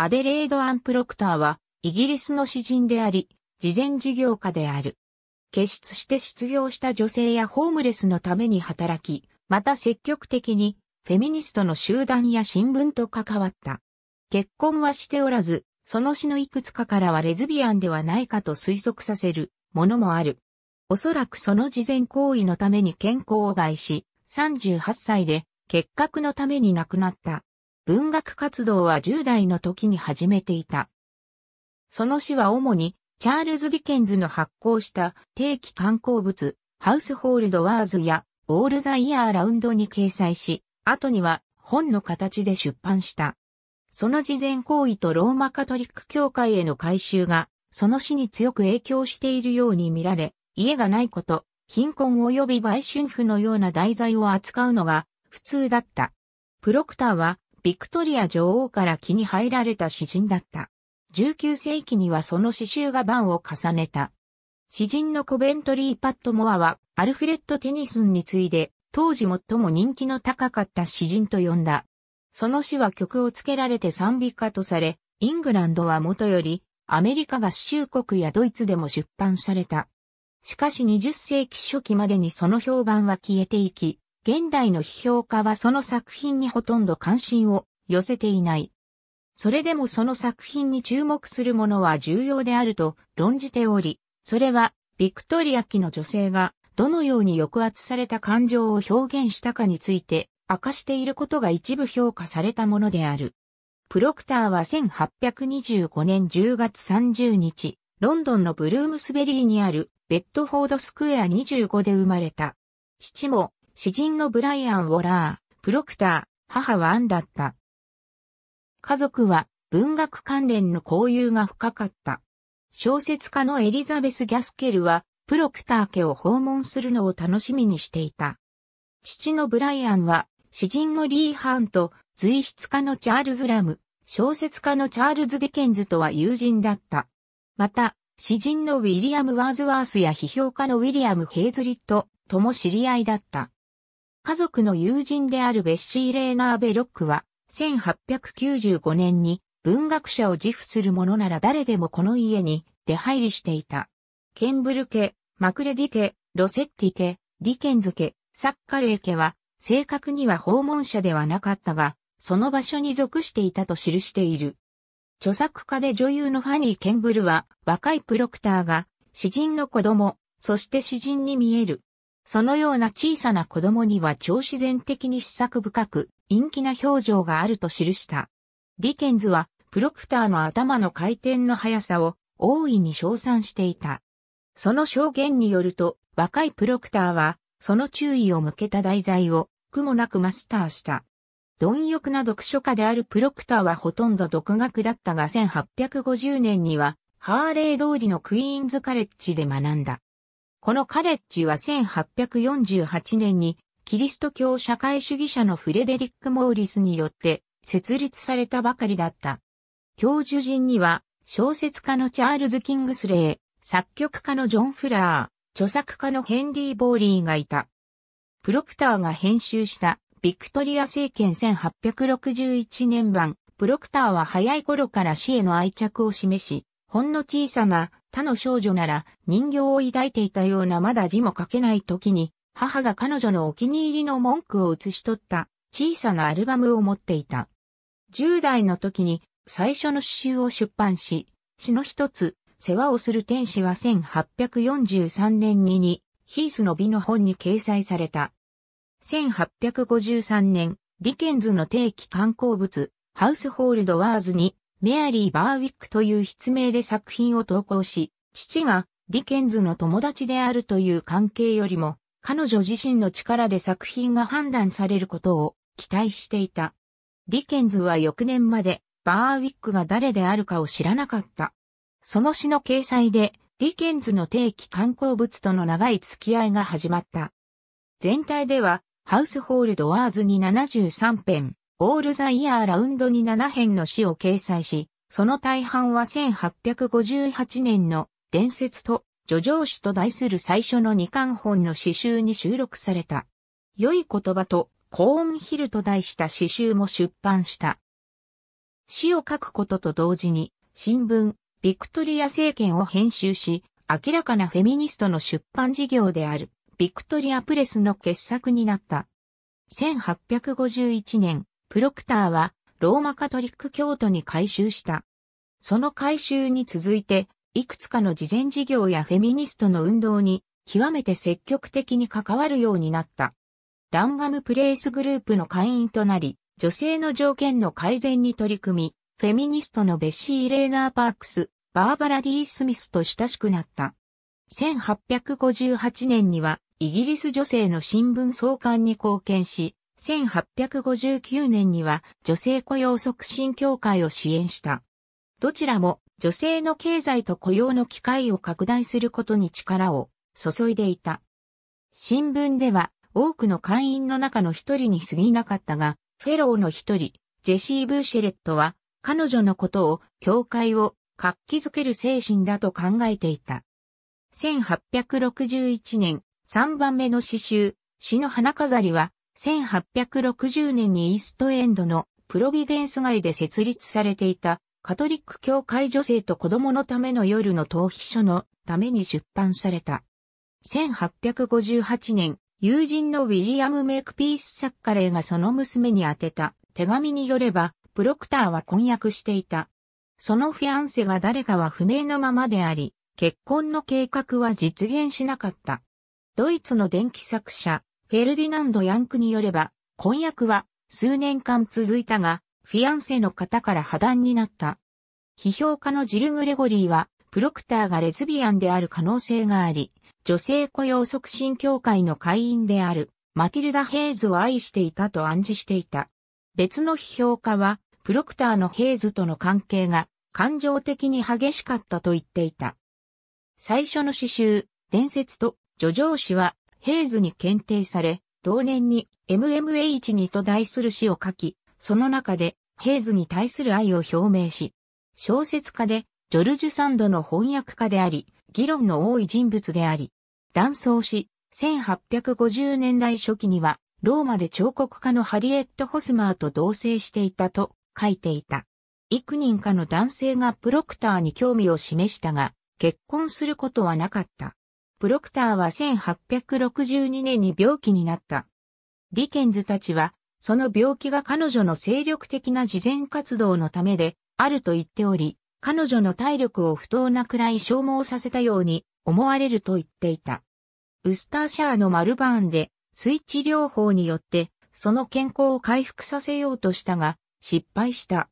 アデレード・アンプロクターは、イギリスの詩人であり、慈善事業家である。結出して失業した女性やホームレスのために働き、また積極的にフェミニストの集団や新聞と関わった。結婚はしておらず、その詩のいくつかからはレズビアンではないかと推測させるものもある。おそらくその事前行為のために健康を害し、38歳で結核のために亡くなった。文学活動は10代の時に始めていた。その詩は主にチャールズ・ディケンズの発行した定期刊行物、ハウスホールドワーズやオールザイヤーラウンドに掲載し、後には本の形で出版した。その事前行為とローマカトリック教会への改修が、その死に強く影響しているように見られ、家がないこと、貧困及び売春婦のような題材を扱うのが普通だった。プロクターはビクトリア女王から気に入られた詩人だった。19世紀にはその詩集が版を重ねた。詩人のコベントリー・パットモアは、アルフレッド・テニスンに次いで、当時最も人気の高かった詩人と呼んだ。その詩は曲をつけられて賛美歌とされ、イングランドはもとより、アメリカ合衆国やドイツでも出版された。しかし20世紀初期までにその評判は消えていき、現代の批評家はその作品にほとんど関心を寄せていない。それでもその作品に注目するものは重要であると論じており、それはビクトリア期の女性がどのように抑圧された感情を表現したかについて明かしていることが一部評価されたものである。プロクターは1825年10月30日、ロンドンのブルームスベリーにあるベッドフォードスクエア25で生まれた。父も詩人のブライアン・ウォラー、プロクター、母はアンだった。家族は文学関連の交友が深かった。小説家のエリザベス・ギャスケルは、プロクター家を訪問するのを楽しみにしていた。父のブライアンは、詩人のリー・ハーンと、随筆家のチャールズ・ラム、小説家のチャールズ・ディケンズとは友人だった。また、詩人のウィリアム・ワーズワースや批評家のウィリアム・ヘイズリットとも知り合いだった。家族の友人であるベッシー・レーナー・ベロックは、1895年に文学者を自負する者なら誰でもこの家に出入りしていた。ケンブル家、マクレディ家、ロセッティ家、ディケンズ家、サッカレー家は、正確には訪問者ではなかったが、その場所に属していたと記している。著作家で女優のファニー・ケンブルは、若いプロクターが、詩人の子供、そして詩人に見える、そのような小さな子供には超自然的に試作深く、陰気な表情があると記した。ディケンズは、プロクターの頭の回転の速さを大いに称賛していた。その証言によると、若いプロクターは、その注意を向けた題材を、苦もなくマスターした。貪欲な読書家であるプロクターはほとんど独学だったが1850年には、ハーレー通りのクイーンズカレッジで学んだ。このカレッジは1848年にキリスト教社会主義者のフレデリック・モーリスによって設立されたばかりだった。教授陣には小説家のチャールズ・キングスレー、作曲家のジョン・フラー、著作家のヘンリー・ボーリーがいた。プロクターが編集したビクトリア政権1861年版、プロクターは早い頃から死への愛着を示し、ほんの小さな他の少女なら人形を抱いていたようなまだ字も書けない時に、母が彼女のお気に入りの文句を写し取った小さなアルバムを持っていた。10代の時に最初の詩集を出版し、詩の一つ、世話をする天使は1843年にに、ヒースの美の本に掲載された。1853年、ディケンズの定期観光物、ハウスホールドワーズにメアリー・バーウィックという筆名で作品を投稿し、父がディケンズの友達であるという関係よりも、彼女自身の力で作品が判断されることを期待していた。ディケンズは翌年までバーウィックが誰であるかを知らなかった。その詩の掲載で、ディケンズの定期観光物との長い付き合いが始まった。全体では、ハウスホールドワーズに73編、オールザイヤーラウンドに7編の詩を掲載し、その大半は1858年の伝説と叙情詩と題する最初の二巻本の詩集に収録された。良い言葉とコーンヒルと題した詩集も出版した。詩を書くことと同時に、新聞、ビクトリア政権を編集し、明らかなフェミニストの出版事業である、ビクトリアプレスの傑作になった。1851年、プロクターはローマカトリック教徒に改修した。その改修に続いて、いくつかの慈善事業やフェミニストの運動に極めて積極的に関わるようになった。ランガムプレイスグループの会員となり、女性の条件の改善に取り組み、フェミニストのベッシー・レーナー・パークス、バーバラ・リー・スミスと親しくなった。1858年には、イギリス女性の新聞創刊に貢献し、1859年には女性雇用促進協会を支援した。どちらも女性の経済と雇用の機会を拡大することに力を注いでいた。新聞では多くの会員の中の一人に過ぎなかったが、フェローの一人、ジェシー・ブーシェレットは彼女のことを協会を活気づける精神だと考えていた。1861年3番目の詩集、詩の花飾りは1860年にイーストエンドのプロビデンス街で設立されていたカトリック教会女性と子供のための夜の逃避書のために出版された。1858年、友人のウィリアム・メイクピース作家ーがその娘に宛てた手紙によれば、プロクターは婚約していた。そのフィアンセが誰かは不明のままであり、結婚の計画は実現しなかった。ドイツの電気作者、フェルディナンド・ヤンクによれば、婚約は数年間続いたが、フィアンセの方から破談になった。批評家のジル・グレゴリーは、プロクターがレズビアンである可能性があり、女性雇用促進協会の会員であるマティルダ・ヘイズを愛していたと暗示していた。別の批評家は、プロクターのヘイズとの関係が感情的に激しかったと言っていた。最初の詩集、伝説と叙情詩はヘイズに検定され、同年に MMH2 と題する詩を書き、その中でヘイズに対する愛を表明し、小説家でジョルジュ・サンドの翻訳家であり、議論の多い人物であり、断層し、1850年代初期には、ローマで彫刻家のハリエット・ホスマーと同棲していたと書いていた。幾人かの男性がプロクターに興味を示したが、結婚することはなかった。プロクターは1862年に病気になった。ディケンズたちは、その病気が彼女の精力的な慈善活動のためで、あると言っており、彼女の体力を不当なくらい消耗させたように思われると言っていた。ウスターシャーのマルバーンで、スイッチ療法によって、その健康を回復させようとしたが、失敗した。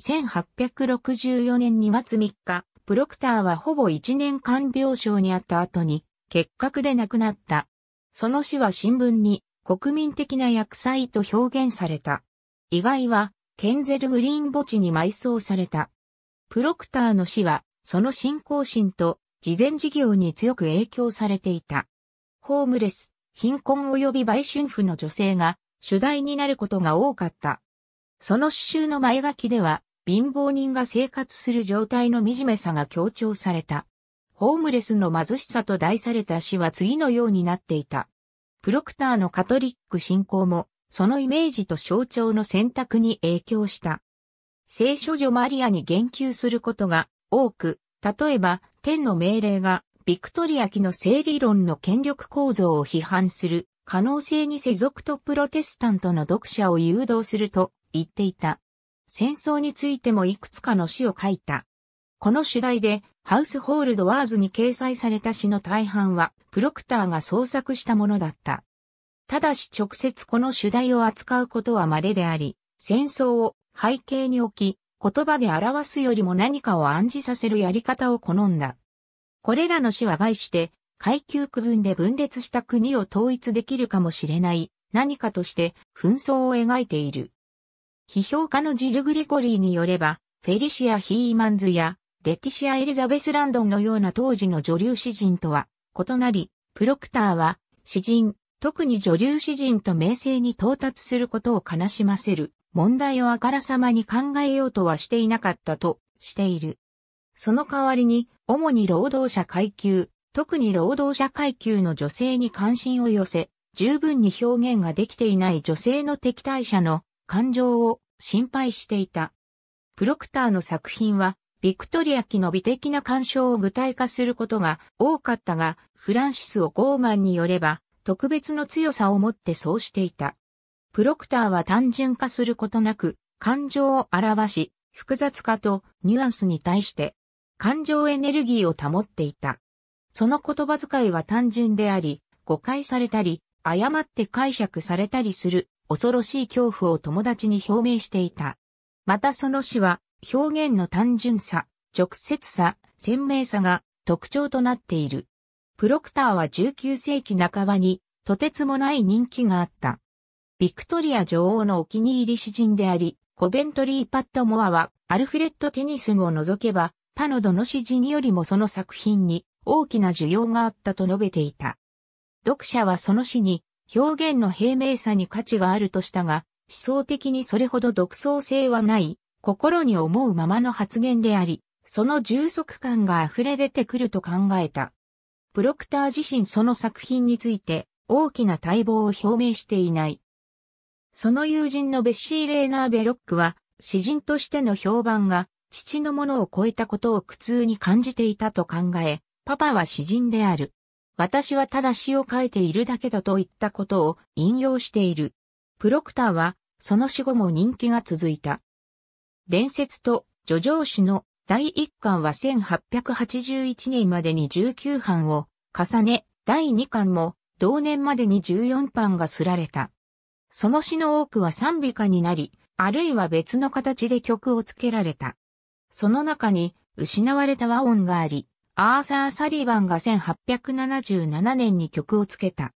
1864年2月3日、プロクターはほぼ1年間病床にあった後に、結核で亡くなった。その死は新聞に、国民的な薬剤と表現された。意外は、ケンゼルグリーン墓地に埋葬された。プロクターの死は、その信仰心と、慈善事業に強く影響されていた。ホームレス、貧困及び売春婦の女性が、主題になることが多かった。その詩集の前書きでは、貧乏人が生活する状態の惨めさが強調された。ホームレスの貧しさと題された詩は次のようになっていた。プロクターのカトリック信仰も、そのイメージと象徴の選択に影響した。聖書女マリアに言及することが多く、例えば、天の命令が、ビクトリア期の性理論の権力構造を批判する可能性に世俗とプロテスタントの読者を誘導すると言っていた。戦争についてもいくつかの詩を書いた。この主題で、ハウスホールドワーズに掲載された詩の大半は、プロクターが創作したものだった。ただし直接この主題を扱うことは稀であり、戦争を背景に置き、言葉で表すよりも何かを暗示させるやり方を好んだ。これらの詩は概して、階級区分で分裂した国を統一できるかもしれない、何かとして紛争を描いている。批評家のジル・グレコリーによれば、フェリシア・ヒーマンズや、レティシア・エリザベス・ランドンのような当時の女流詩人とは異なり、プロクターは、詩人、特に女流詩人と名声に到達することを悲しませる、問題をあからさまに考えようとはしていなかったとしている。その代わりに、主に労働者階級、特に労働者階級の女性に関心を寄せ、十分に表現ができていない女性の敵対者の感情を心配していた。プロクターの作品は、ビクトリア期の美的な鑑賞を具体化することが多かったが、フランシス・オ・ゴーマンによれば、特別の強さを持ってそうしていた。プロクターは単純化することなく、感情を表し、複雑化とニュアンスに対して、感情エネルギーを保っていた。その言葉遣いは単純であり、誤解されたり、誤って解釈されたりする恐ろしい恐怖を友達に表明していた。またその詩は、表現の単純さ、直接さ、鮮明さが特徴となっている。プロクターは19世紀半ばに、とてつもない人気があった。ビクトリア女王のお気に入り詩人であり、コベントリー・パッド・モアは、アルフレッド・テニスンを除けば、他のどの詩人よりもその作品に大きな需要があったと述べていた。読者はその詩に表現の平明さに価値があるとしたが、思想的にそれほど独創性はない、心に思うままの発言であり、その充足感が溢れ出てくると考えた。プロクター自身その作品について大きな待望を表明していない。その友人のベッシー・レーナー・ベロックは、詩人としての評判が父のものを超えたことを苦痛に感じていたと考え、パパは詩人である。私はただ詩を書いているだけだといったことを引用している。プロクターは、その死後も人気が続いた。伝説と叙情詩の第1巻は1881年までに19版を重ね、第2巻も同年までに14版が刷られた。その詩の多くは賛美歌になり、あるいは別の形で曲をつけられた。その中に失われた和音があり、アーサー・サリバンが1877年に曲をつけた。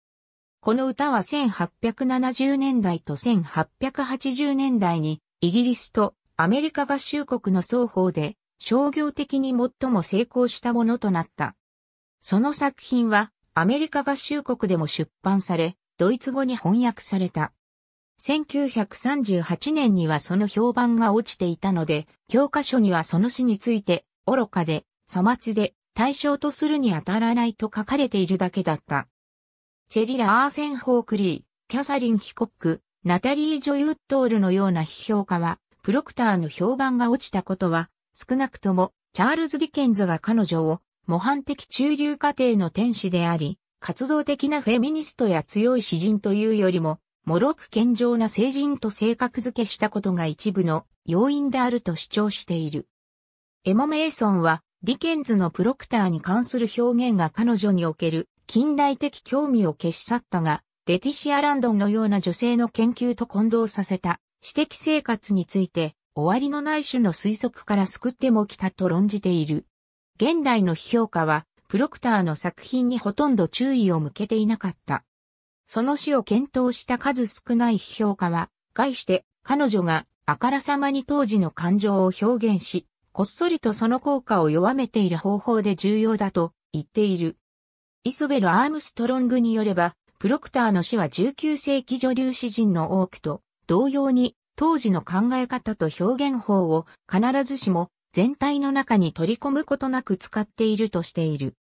この歌は1870年代と1880年代にイギリスとアメリカ合衆国の双方で商業的に最も成功したものとなった。その作品はアメリカ合衆国でも出版され、ドイツ語に翻訳された。1938年にはその評判が落ちていたので、教科書にはその詩について、愚かで、粗末で、対象とするに当たらないと書かれているだけだった。チェリラ・アーセン・ホークリー、キャサリン・ヒコック、ナタリー・ジョイ・ウッドールのような批評家は、プロクターの評判が落ちたことは、少なくとも、チャールズ・ディケンズが彼女を、模範的中流家庭の天使であり、活動的なフェミニストや強い詩人というよりも、もろく健常な成人と性格付けしたことが一部の要因であると主張している。エモ・メイソンは、ディケンズのプロクターに関する表現が彼女における近代的興味を消し去ったが、レティシア・ランドンのような女性の研究と混同させた、私的生活について、終わりのない種の推測から救ってもきたと論じている。現代の批評家は、プロクターの作品にほとんど注意を向けていなかった。その死を検討した数少ない批評家は、概して彼女があからさまに当時の感情を表現し、こっそりとその効果を弱めている方法で重要だと言っている。イソベル・アームストロングによれば、プロクターの死は19世紀女流詩人の多くと同様に当時の考え方と表現法を必ずしも全体の中に取り込むことなく使っているとしている。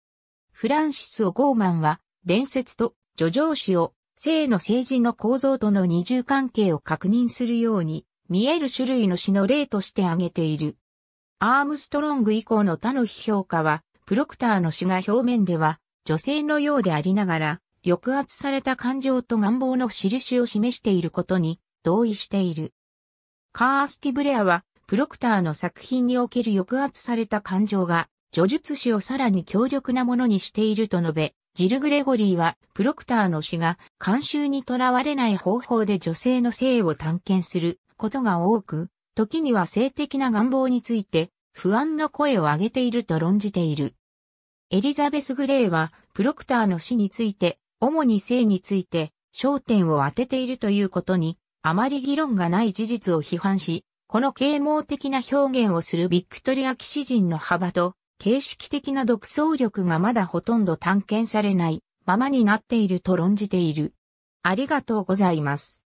フランシス・オ・ゴーマンは伝説と叙情詩を性の政治の構造との二重関係を確認するように見える種類の詩の例として挙げている。アームストロング以降の他の批評家は、プロクターの詩が表面では女性のようでありながら、抑圧された感情と願望の印を示していることに同意している。カースティ・ブレアは、プロクターの作品における抑圧された感情が、叙述詩をさらに強力なものにしていると述べ、ジル・グレゴリーは、プロクターの詩が、慣習にとらわれない方法で女性の性を探検することが多く、時には性的な願望について不安の声を上げていると論じている。エリザベス・グレイは、プロクターの死について、主に性について、焦点を当てているということに、あまり議論がない事実を批判し、この啓蒙的な表現をするビクトリア騎士陣の幅と、形式的な独創力がまだほとんど探検されないままになっていると論じている。ありがとうございます。